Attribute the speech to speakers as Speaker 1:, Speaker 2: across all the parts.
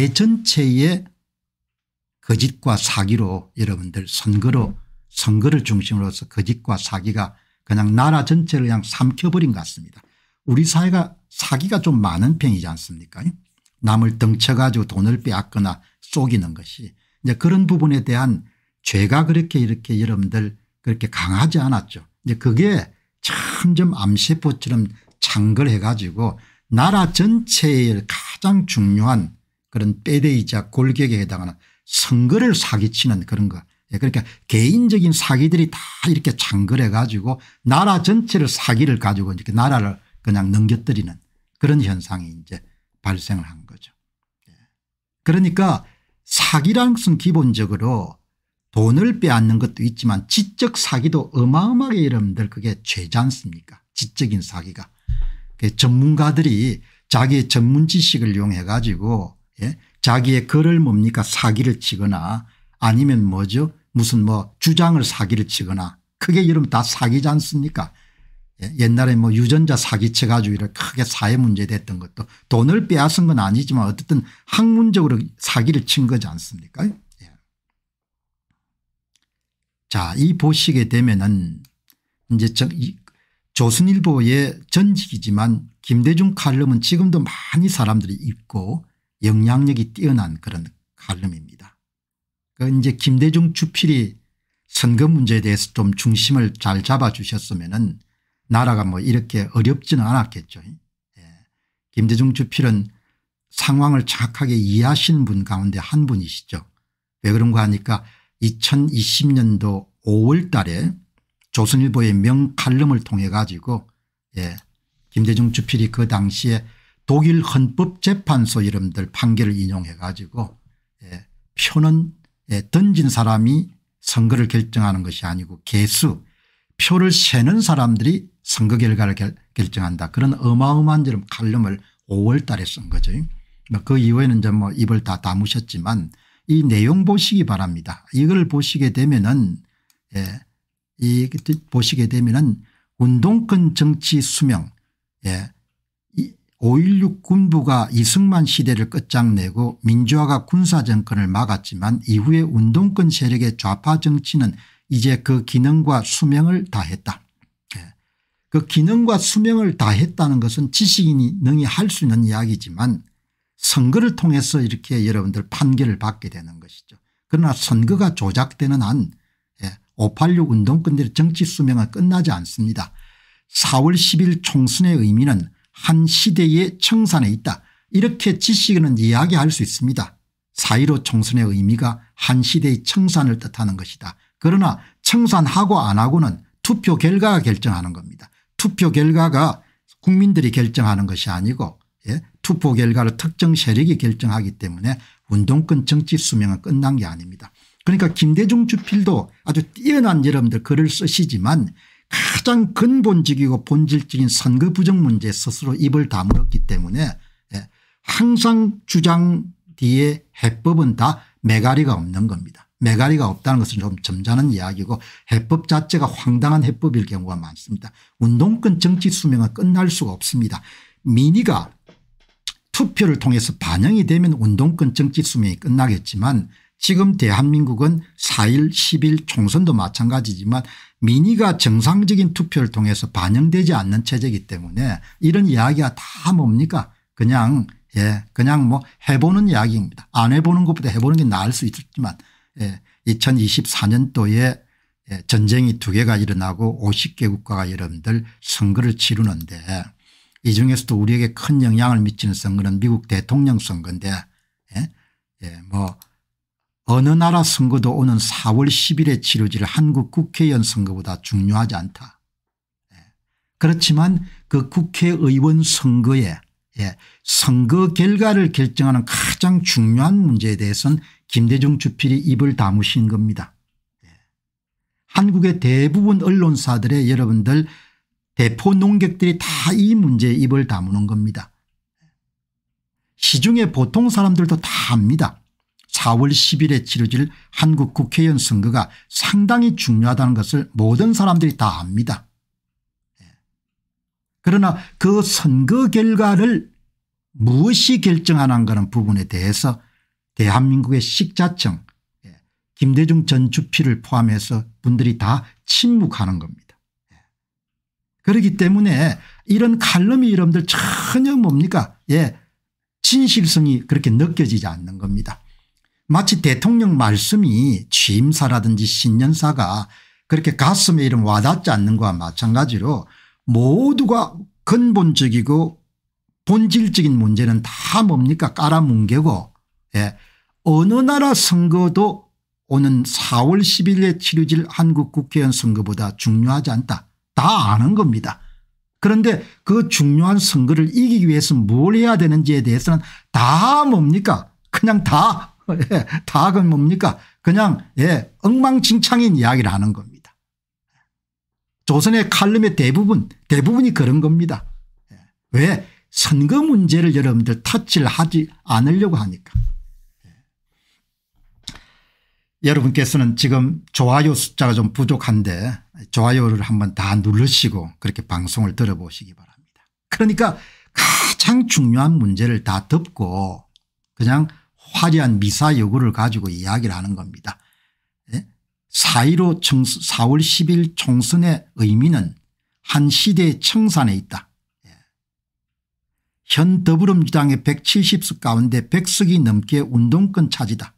Speaker 1: 사회 전체의 거짓과 사기로 여러분들 선거로 선거를 중심으로 해서 거짓과 사기가 그냥 나라 전체를 그냥 삼켜버린 것 같습니다. 우리 사회가 사기가 좀 많은 편이지 않습니까 남을 등쳐가지고 돈을 빼앗거나 속이는 것이 이제 그런 부분에 대한 죄가 그렇게 이렇게 여러분들 그렇게 강하지 않았죠. 이제 그게 점점 암세포처럼 창궐해 가지고 나라 전체의 가장 중요한 그런 빼대이자 골격에 해당하는 선거를 사기치는 그런 거. 예, 그러니까 개인적인 사기들이 다 이렇게 창궐해 가지고 나라 전체를 사기를 가지고 이렇게 나라를 그냥 넘겨뜨리는 그런 현상이 이제 발생을 한 거죠. 예. 그러니까 사기란 것은 기본적으로 돈을 빼앗는 것도 있지만 지적 사기도 어마어마하게 여러분들 그게 죄지 않습니까 지적인 사기가. 그 전문가들이 자기의 전문 지식을 이용해 가지고 예? 자기의 글을 뭡니까 사기를 치거나 아니면 뭐죠 무슨 뭐 주장을 사기를 치거나 크게 이러면 다 사기지 않습니까 예? 옛날에 뭐 유전자 사기쳐 가지고 이렇게 크게 사회 문제 됐던 것도 돈을 빼앗은 건 아니지만 어쨌든 학문적으로 사기를 친 거지 않습니까 예. 자이 보시게 되면은 이제 조선일보의 전직이지만 김대중 칼럼은 지금도 많이 사람들이 읽고 영향력이 뛰어난 그런 칼럼입니다. 그 이제 김대중 주필이 선거 문제에 대해서 좀 중심을 잘 잡아주셨으면은 나라가 뭐 이렇게 어렵지는 않았겠죠. 예. 김대중 주필은 상황을 정하게이해하시분 가운데 한 분이시죠. 왜 그런가 하니까 2020년도 5월 달에 조선일보의 명칼럼을 통해 가지고 예. 김대중 주필이 그 당시에 독일 헌법재판소 이름들 판결을 인용해 가지고 예, 표는 예, 던진 사람이 선거를 결정하는 것이 아니고 개수 표를 세는 사람들이 선거 결과를 결, 정한다 그런 어마어마한 좀 칼럼을 5월 달에 쓴 거죠. 뭐 그 이후에는 이제 뭐 입을 다 다무셨지만 이 내용 보시기 바랍니다. 이걸 보시게 되면은 예, 이 보시게 되면은 운동권 정치 수명 예, 5.16 군부가 이승만 시대를 끝장내고 민주화가 군사정권을 막았지만 이후에 운동권 세력의 좌파 정치는 이제 그 기능과 수명을 다했다. 예. 그 기능과 수명을 다했다는 것은 지식인이 능히 할 수 있는 이야기지만 선거를 통해서 이렇게 여러분들 판결을 받게 되는 것이죠. 그러나 선거가 조작되는 한 586 예, 운동권들의 정치 수명은 끝나지 않습니다. 4월 10일 총선의 의미는 한 시대의 청산에 있다. 이렇게 지식은 이야기할 수 있습니다. 4.15 총선의 의미가 한 시대의 청산을 뜻하는 것이다. 그러나 청산하고 안 하고는 투표 결과가 결정하는 겁니다. 투표 결과가 국민들이 결정하는 것이 아니고 예? 투표 결과를 특정 세력이 결정하기 때문에 운동권 정치 수명은 끝난 게 아닙니다. 그러니까 김대중 주필도 아주 뛰어난 여러분들 글을 쓰시지만 가장 근본적이고 본질적인 선거 부정 문제에 스스로 입을 다물었기 때문에 예, 항상 주장 뒤에 해법은 다 메가리가 없는 겁니다. 메가리가 없다는 것은 좀 점잖은 이야기고 해법 자체가 황당한 해법일 경우가 많습니다. 운동권 정치 수명은 끝날 수가 없습니다. 민의가 투표를 통해서 반영이 되면 운동권 정치 수명이 끝나겠지만 지금 대한민국은 4.1 10일 총선도 마찬가지지만 민의가 정상적인 투표를 통해서 반영되지 않는 체제이기 때문에 이런 이야기가 다 뭡니까 그냥 예 그냥 뭐 해보는 이야기입니다. 안 해보는 것보다 해보는 게 나을 수 있지만 예 2024년도에 예, 전쟁이 두 개가 일어나고 50개 국가가 여러분들 선거를 치르는데 이 중에서도 우리에게 큰 영향을 미치는 선거는 미국 대통령 선거인데 예, 예, 뭐 어느 나라 선거도 오는 4월 10일에 치러질 한국 국회의원 선거보다 중요하지 않다. 예. 그렇지만 그 국회의원 선거에 예, 선거 결과를 결정하는 가장 중요한 문제에 대해서는 김대중 주필이 입을 다무신 겁니다. 예. 한국의 대부분 언론사들의 여러분들 대포 농객들이 다 이 문제에 입을 다무는 겁니다. 시중에 보통 사람들도 다 압니다. 4월 10일에 치러질 한국 국회의원 선거가 상당히 중요하다는 것을 모든 사람들이 다 압니다. 예. 그러나 그 선거 결과를 무엇이 결정하는가는 부분에 대해서 대한민국의 식자청 예, 김대중 전 주필을 포함해서 분들이 다 침묵하는 겁니다. 예. 그렇기 때문에 이런 칼럼이 이름들 전혀 뭡니까 예 진실성이 그렇게 느껴지지 않는 겁니다. 마치 대통령 말씀이 취임사라든지 신년사가 그렇게 가슴에 이런 와닿지 않는 것과 마찬가지로 모두가 근본적이고 본질적인 문제는 다 뭡니까 깔아뭉개고 예. 어느 나라 선거도 오는 4월 10일에 치러질 한국 국회의원 선거보다 중요하지 않다. 다 아는 겁니다. 그런데 그 중요한 선거를 이기기 위해서 뭘 해야 되는지에 대해서는 다 뭡니까 그냥 다 예, 다학은 뭡니까 그냥 예 엉망진창인 이야기를 하는 겁니다. 조선의 칼럼의 대부분 대부분이 그런 겁니다. 예. 왜 선거 문제를 여러분들 터치하지 않으려고 하니까. 예. 여러분께서는 지금 좋아요 숫자가 좀 부족한데 좋아요를 한번 다 누르시고 그렇게 방송을 들어보시기 바랍니다. 그러니까 가장 중요한 문제를 다 덮고 그냥 화려한 미사 여구를 가지고 이야기를 하는 겁니다. 4.15 4월 10일 총선의 의미는 한 시대의 청산에 있다. 예. 현 더불어민주당의 170석 가운데 100석이 넘게 운동권 차지다.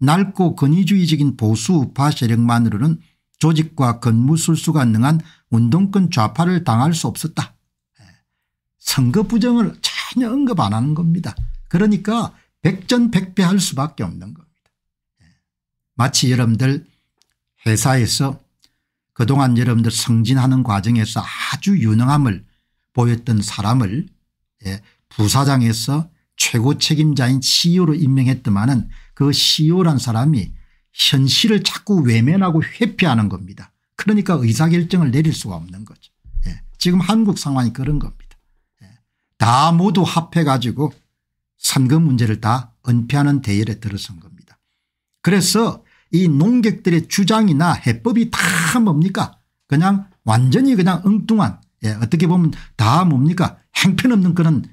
Speaker 1: 낡고 권위주의적인 보수 우파 세력만으로는 조직과 건무술수가 능한 운동권 좌파를 당할 수 없었다. 예. 선거 부정을 전혀 언급 안 하는 겁니다. 그러니까 백전백배할 수밖에 없는 겁니다. 예. 마치 여러분들 회사에서 그동안 여러분들 성진하는 과정에서 아주 유능함을 보였던 사람을 예, 부사장에서 최고 책임자인 CEO로 임명했더만은 그 CEO란 사람이 현실을 자꾸 외면하고 회피하는 겁니다. 그러니까 의사결정을 내릴 수가 없는 거죠. 예. 지금 한국 상황이 그런 겁니다. 다 모두 합해가지고 상금 문제를 다 은폐하는 대열에 들어선 겁니다. 그래서 이 농객들의 주장이나 해법이 다 뭡니까 그냥 완전히 그냥 엉뚱한 예, 어떻게 보면 다 뭡니까 행편없는 그런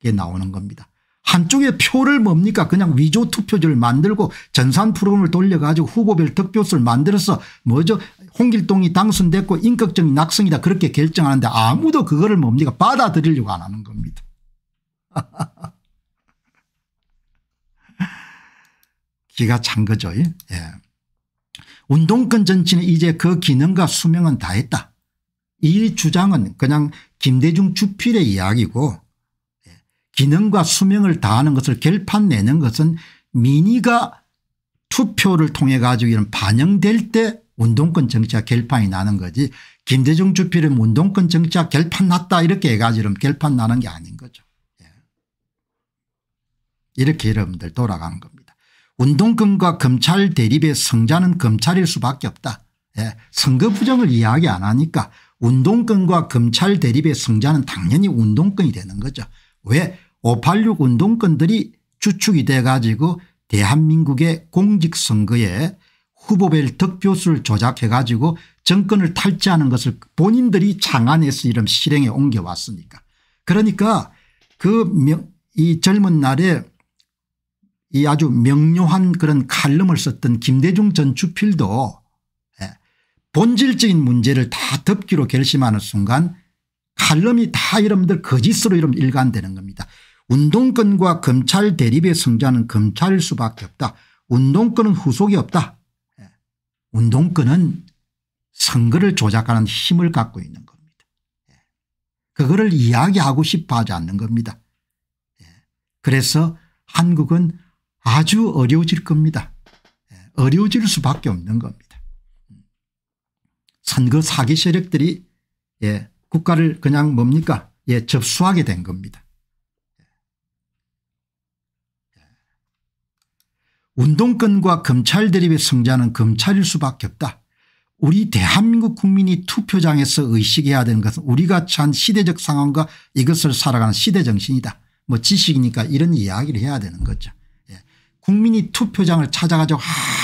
Speaker 1: 게 나오는 겁니다. 한쪽에 표를 뭡니까 그냥 위조 투표지를 만들고 전산 프로그램을 돌려가지고 후보별 득표수를 만들어서 뭐죠 홍길동이 당선됐고 인격적인 낙성이다 그렇게 결정하는데 아무도 그거를 뭡니까 받아들이려고 안 하는 겁니다. 기가 찬 거죠. 예. 운동권 정치는 이제 그 기능과 수명은 다했다. 이 주장은 그냥 김대중 주필의 이야기고 예, 기능과 수명을 다하는 것을 결판 내는 것은 민의가 투표를 통해 가지고 이런 반영될 때 운동권 정치와 결판이 나는 거지 김대중 주필은 운동권 정치와 결판 났다 이렇게 해가지고 결판 나는 게 아닌 거죠. 예. 이렇게 여러분들 돌아가 겁니다. 운동권과 검찰 대립의 승자는 검찰일 수밖에 없다. 예. 선거 부정을 이야기 안 하니까 운동권과 검찰 대립의 승자는 당연히 운동권이 되는 거죠. 왜 586 운동권들이 주축이 돼 가지고 대한민국의 공직선거에 후보별 득표수를 조작해 가지고 정권을 탈취하는 것을 본인들이 창안해서 이런 실행에 옮겨왔으니까 그러니까 그이 젊은 날에 이 아주 명료한 그런 칼럼을 썼던 김대중 전추필도 예, 본질적인 문제를 다 덮기로 결심하는 순간 칼럼이 다 여러분들 거짓으로 이름 일관되는 겁니다. 운동권과 검찰 대립의 승자는 검찰일 수밖에 없다. 운동권은 후속이 없다. 예, 운동권은 선거를 조작하는 힘을 갖고 있는 겁니다. 예, 그거를 이야기하고 싶어 하지 않는 겁니다. 그래서 한국은 아주 어려워질 겁니다. 예, 어려워질 수밖에 없는 겁니다. 선거 사기 세력들이 예, 국가를 그냥 뭡니까 예, 접수하게 된 겁니다. 예. 운동권과 검찰 대립의 승자는 검찰일 수밖에 없다. 우리 대한민국 국민이 투표장에서 의식해야 되는 것은 우리가 처한 시대적 상황과 이것을 살아가는 시대 정신이다. 뭐 지식이니까 이런 이야기를 해야 되는 거죠. 국민이 투표장을 찾아가지고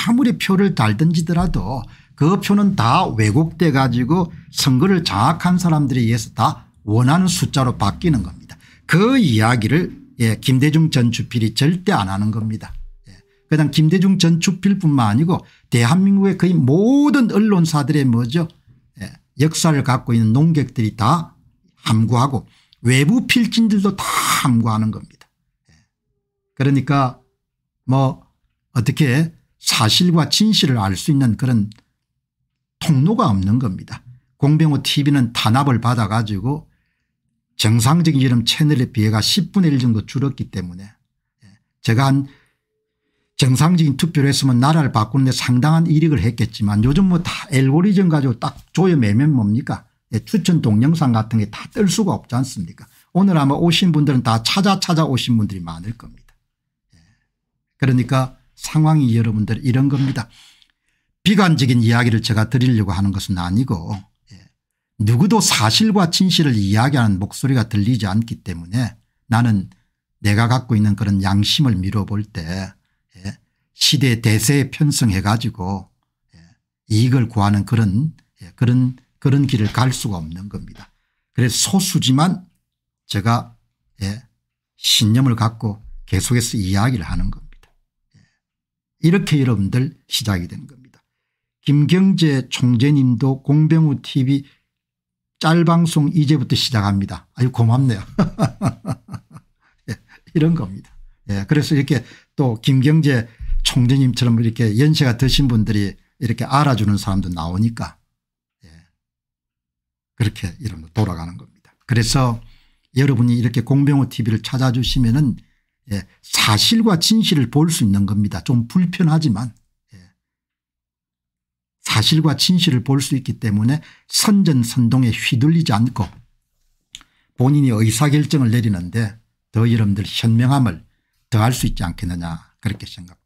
Speaker 1: 아무리 표를 달 던지더라도 그 표는 다 왜곡돼 가지고 선거를 장악한 사람들에 의해서 다 원하는 숫자로 바뀌는 겁니다. 그 이야기를 예, 김대중 전 주필이 절대 안 하는 겁니다. 예. 그냥 김대중 전 주필뿐만 아니고 대한민국의 거의 모든 언론사들의 뭐죠 예. 역사를 갖고 있는 농객들이 다 함구하고 외부 필진들도 다 함구하는 겁니다. 예. 그러니까 뭐 어떻게 사실과 진실을 알 수 있는 그런 통로가 없는 겁니다. 공병호 tv는 탄압을 받아 가지고 정상적인 이름 채널에 비해가 10분의 1 정도 줄었기 때문에 예, 제가 한 정상적인 투표를 했으면 나라를 바꾸는데 상당한 이익을 했겠지만 요즘 뭐 다 알고리즘 가지고 딱 조여매면 뭡니까 예, 추천 동영상 같은 게 다 뜰 수가 없지 않습니까 오늘 아마 오신 분들은 다 찾아 찾아 오신 분들이 많을 겁니다. 그러니까 상황이 여러분들 이런 겁니다. 비관적인 이야기를 제가 드리려고 하는 것은 아니고 예, 누구도 사실과 진실을 이야기하는 목소리가 들리지 않기 때문에 나는 내가 갖고 있는 그런 양심을 미뤄볼 때 예, 시대 대세에 편성해 가지고 예, 이익을 구하는 그런 그런 그런 길을 갈 수가 없는 겁니다. 그래서 소수지만 제가 신념을 갖고 계속해서 이야기를 하는 겁니다. 이렇게 여러분들 시작이 된 겁니다. 김경재 총재님도 공병우 tv 짤방송 이제부터 시작합니다. 아유 고맙네요. 예, 이런 겁니다. 예, 그래서 이렇게 또 김경재 총재님처럼 이렇게 연세가 드신 분들이 이렇게 알아주는 사람도 나오니까 예, 그렇게 이런 돌아가는 겁니다. 그래서 여러분이 이렇게 공병호 tv를 찾아주시면은 예, 사실과 진실을 볼 수 있는 겁니다. 좀 불편하지만 예, 사실과 진실을 볼 수 있기 때문에 선전선동에 휘둘리지 않고 본인이 의사결정을 내리는데 더 여러분들 현명함을 더할 수 있지 않겠느냐 그렇게 생각합니다.